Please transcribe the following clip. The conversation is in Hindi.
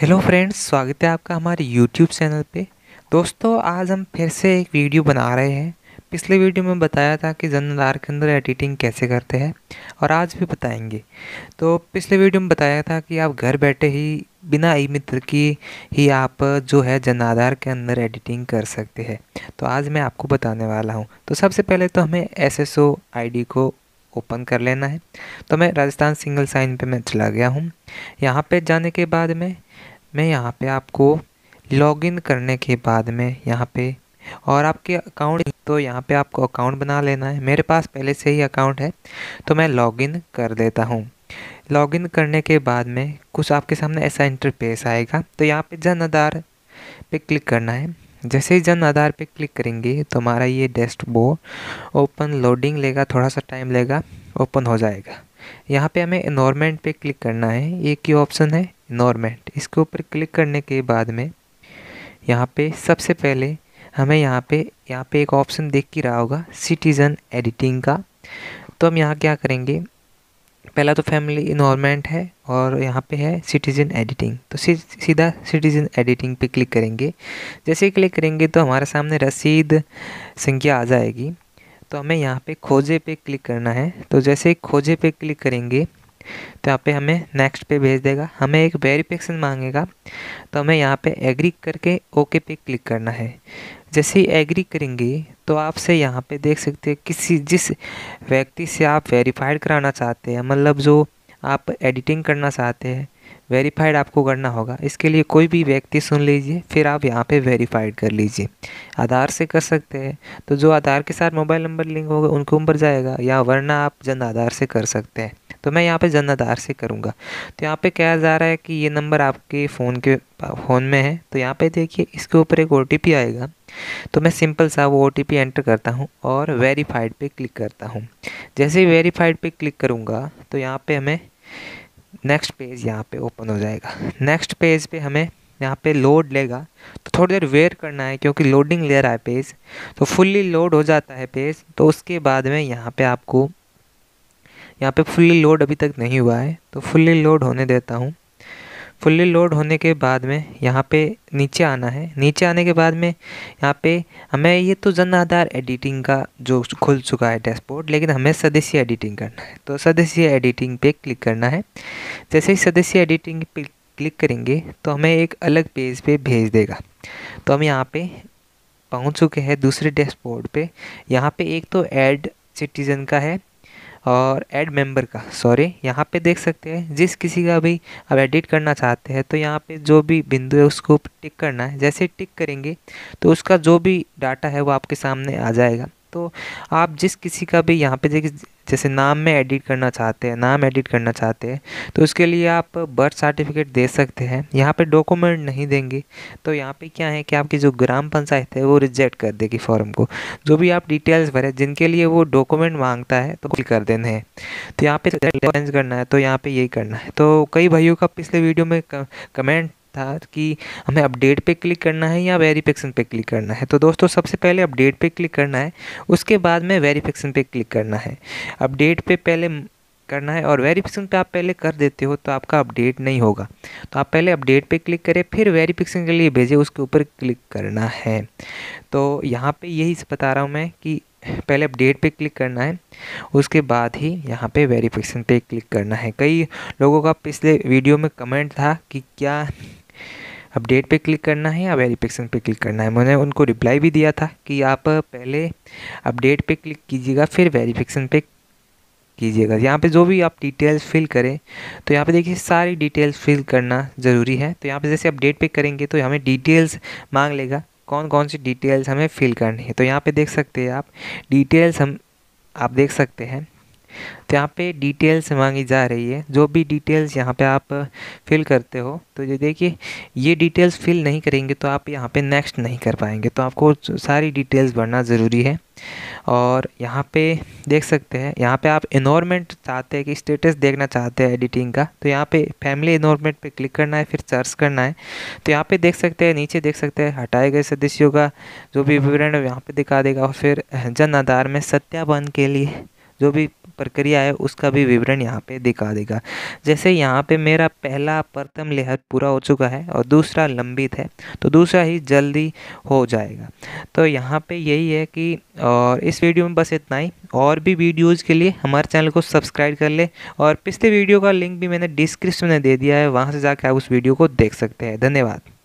हेलो फ्रेंड्स स्वागत है आपका हमारे यूट्यूब चैनल पे दोस्तों आज हम फिर से एक वीडियो बना रहे हैं पिछले वीडियो में बताया था कि जनरल आर के अंदर एडिटिंग कैसे करते हैं और आज भी बताएंगे तो पिछले वीडियो में बताया था कि आप घर बैठे ही बिना ई मित्र की ही आप जो है जन आधार के अंदर एडिटिंग कर सकते हैं तो आज मैं आपको बताने वाला हूँ तो सबसे पहले तो हमें एस एस को ओपन कर लेना है तो मैं राजस्थान सिंगल साइन पे मैं चला गया हूँ यहाँ पे जाने के बाद में मैं यहाँ पे आपको लॉगिन करने के बाद में यहाँ पे और आपके अकाउंट तो यहाँ पे आपको अकाउंट बना लेना है मेरे पास पहले से ही अकाउंट है तो मैं लॉगिन कर देता हूँ लॉगिन करने के बाद में कुछ आपके सामने ऐसा इंटरफेस आएगा तो यहाँ पे जन आधार पे क्लिक करना है जैसे ही जन आधार पे क्लिक करेंगे तो हमारा ये बो ओपन लोडिंग लेगा थोड़ा सा टाइम लेगा ओपन हो जाएगा यहाँ पे हमें इन्वामेंट पे क्लिक करना है ये की ऑप्शन है नॉर्मेट इसके ऊपर क्लिक करने के बाद में यहाँ पे सबसे पहले हमें यहाँ पे यहाँ पे एक ऑप्शन देख ही रहा होगा सिटीज़न एडिटिंग का तो हम यहाँ क्या करेंगे पहला तो फैमिली इन्वामेंट है और यहाँ पे है सिटीज़न एडिटिंग तो सीधा सिटीज़न एडिटिंग पे क्लिक करेंगे जैसे ही क्लिक करेंगे तो हमारे सामने रसीद संख्या आ जाएगी तो हमें यहाँ पे खोजे पे क्लिक करना है तो जैसे खोजे पे क्लिक करेंगे तो यहाँ पे हमें नेक्स्ट पे भेज देगा हमें एक वेरीफिकेशन मांगेगा तो हमें यहाँ पे एग्री करके ओके पे क्लिक करना है जैसे ही एग्री करेंगे तो आपसे यहाँ पे देख सकते हैं किसी जिस व्यक्ति से आप वेरीफाइड कराना चाहते हैं मतलब जो आप एडिटिंग करना चाहते हैं वेरीफाइड आपको करना होगा इसके लिए कोई भी व्यक्ति सुन लीजिए फिर आप यहाँ पे वेरीफाइड कर लीजिए आधार से कर सकते हैं तो जो आधार के साथ मोबाइल नंबर लिंक होगा उनके ऊपर जाएगा या वरना आप जन आधार से कर सकते हैं तो मैं यहाँ पे जन आधार से करूँगा तो यहाँ पे कहा जा रहा है कि ये नंबर आपके फ़ोन के फ़ोन में है तो यहाँ पर देखिए इसके ऊपर एक ओ आएगा तो मैं सिंपल सा वो ओ एंटर करता हूँ और वेरीफाइड पर क्लिक करता हूँ जैसे ही वेरीफाइड पर क्लिक करूँगा तो यहाँ पर हमें नेक्स्ट पेज यहाँ पे ओपन हो जाएगा नेक्स्ट पेज पे हमें यहाँ पे लोड लेगा तो थोड़ी देर वेयर करना है क्योंकि लोडिंग ले रहा है पेज तो फुल्ली लोड हो जाता है पेज तो उसके बाद में यहाँ पे आपको यहाँ पे फुल्ली लोड अभी तक नहीं हुआ है तो फुल्ली लोड होने देता हूँ फुल्ली लोड होने के बाद में यहाँ पे नीचे आना है नीचे आने के बाद में यहाँ पे हमें ये तो जन आधार एडिटिंग का जो खुल चुका है डैशबोर्ड लेकिन हमें सदस्य एडिटिंग करना है तो सदस्य एडिटिंग पे क्लिक करना है जैसे ही सदस्य एडिटिंग पे क्लिक करेंगे तो हमें एक अलग पेज पे भेज देगा तो हम यहाँ पे पहुँच चुके हैं दूसरे डैशबोर्ड पर यहाँ पर एक तो एड सिटीज़न का है और ऐड मेंबर का सॉरी यहाँ पे देख सकते हैं जिस किसी का भी अब एडिट करना चाहते हैं तो यहाँ पे जो भी बिंदु है उसको टिक करना है जैसे टिक करेंगे तो उसका जो भी डाटा है वो आपके सामने आ जाएगा तो आप जिस किसी का भी यहाँ पे देखिए जैसे नाम में एडिट करना चाहते हैं नाम एडिट करना चाहते हैं तो उसके लिए आप बर्थ सर्टिफिकेट दे सकते हैं यहाँ पे डॉक्यूमेंट नहीं देंगे तो यहाँ पे क्या है कि आपकी जो ग्राम पंचायत है वो रिजेक्ट कर देगी फॉर्म को जो भी आप डिटेल्स भरे जिनके लिए वो डॉक्यूमेंट मांगता है तो क्लिक कर देने हैं तो यहाँ पे चेंज करना है तो यहाँ पर यही करना है तो कई भाइयों का पिछले वीडियो में कमेंट था कि हमें अपडेट पे क्लिक करना है या वेरीफिकेशन पे क्लिक करना है तो दोस्तों सबसे पहले अपडेट पे क्लिक करना है उसके बाद में वेरीफिकेशन पे क्लिक करना है अपडेट पे पहले करना है और वेरीफिकेशन पे आप पहले कर देते हो तो आपका अपडेट नहीं होगा तो आप पहले अपडेट पे क्लिक करें फिर वेरीफिकेशन के लिए भेजें उसके ऊपर क्लिक करना है तो यहाँ पर यही बता रहा हूँ मैं कि पहले अपडेट पे क्लिक करना है उसके बाद ही यहाँ पे वेरिफिकेशन पे क्लिक करना है कई लोगों का पिछले वीडियो में कमेंट था कि क्या अपडेट पे क्लिक करना है या वेरीफिकेशन पे क्लिक करना है मैंने उनको रिप्लाई भी दिया था कि आप पहले अपडेट पे क्लिक कीजिएगा फिर वेरीफिकेशन पे कीजिएगा यहाँ पे जो भी आप डिटेल्स फिल करें तो यहाँ पे देखिए सारी डिटेल्स फिल करना ज़रूरी है तो यहाँ पे जैसे अपडेट पे करेंगे तो हमें डिटेल्स मांग लेगा कौन कौन सी डिटेल्स हमें फिल करनी है तो यहाँ पर देख सकते हैं आप डिटेल्स हम आप देख सकते हैं तो यहाँ पे डिटेल्स मांगी जा रही है जो भी डिटेल्स यहाँ पे आप फिल करते हो तो ये देखिए ये डिटेल्स फिल नहीं करेंगे तो आप यहाँ पे नेक्स्ट नहीं कर पाएंगे तो आपको सारी डिटेल्स भरना ज़रूरी है और यहाँ पे देख सकते हैं यहाँ पे आप इन्वामेंट चाहते हैं कि स्टेटस देखना चाहते हैं एडिटिंग का तो यहाँ पे फैमिली इन्वामेंट पे क्लिक करना है फिर सर्च करना है तो यहाँ पे देख सकते हैं नीचे देख सकते हैं हटाए गए सदस्यों का जो भी हम्म। विवरण यहाँ पे दिखा देगा और फिर जन आधार में सत्यापन के लिए जो भी प्रक्रिया है उसका भी विवरण यहाँ पे दिखा देगा जैसे यहाँ पे मेरा पहला प्रथम लेहर पूरा हो चुका है और दूसरा लंबित है तो दूसरा ही जल्दी हो जाएगा तो यहाँ पे यही है कि और इस वीडियो में बस इतना ही और भी वीडियोज़ के लिए हमारे चैनल को सब्सक्राइब कर ले और पिछले वीडियो का लिंक भी मैंने डिस्क्रिप्शन में दे दिया है वहाँ से जाकर आप उस वीडियो को देख सकते हैं धन्यवाद